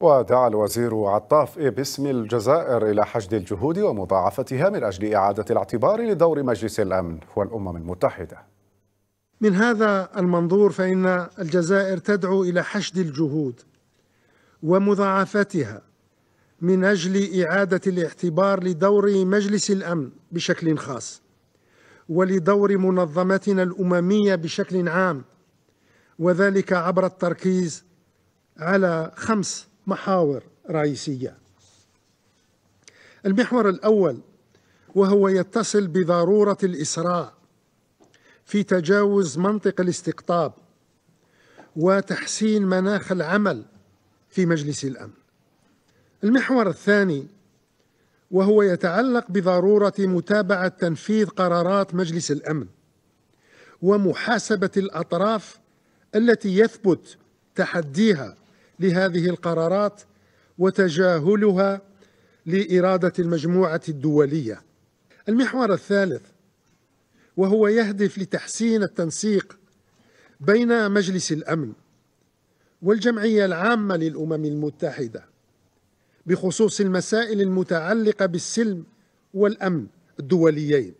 ودعا الوزير عطاف إيه، باسم الجزائر إلى حشد الجهود ومضاعفتها من أجل إعادة الاعتبار لدور مجلس الأمن والأمم المتحدة من هذا المنظور فإن الجزائر تدعو إلى حشد الجهود ومضاعفتها من أجل إعادة الاعتبار لدور مجلس الأمن بشكل خاص ولدور منظمتنا الأممية بشكل عام وذلك عبر التركيز على خمس محاور رئيسية المحور الأول وهو يتصل بضرورة الإسراع في تجاوز منطق الاستقطاب وتحسين مناخ العمل في مجلس الأمن المحور الثاني وهو يتعلق بضروره متابعه تنفيذ قرارات مجلس الامن ومحاسبه الاطراف التي يثبت تحديها لهذه القرارات وتجاهلها لإرادة المجموعة الدولية المحور الثالث وهو يهدف لتحسين التنسيق بين مجلس الأمن والجمعية العامة للأمم المتحدة بخصوص المسائل المتعلقة بالسلم والأمن الدوليين